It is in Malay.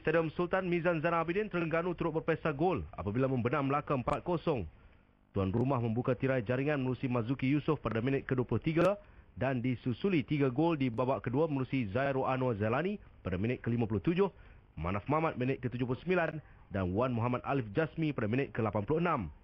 Stadium Sultan Mizan Zainal Abidin Terengganu turut berpesa gol apabila membenam Melaka 4-0. Tuan rumah membuka tirai jaringan melalui Mazuki Yusof pada minit ke-23 dan disusuli tiga gol di babak kedua melalui Zairo Anwar Zalani pada minit ke-57, Manaf Mamat minit ke-79 dan Wan Muhammad Alif Jasmi pada minit ke-86.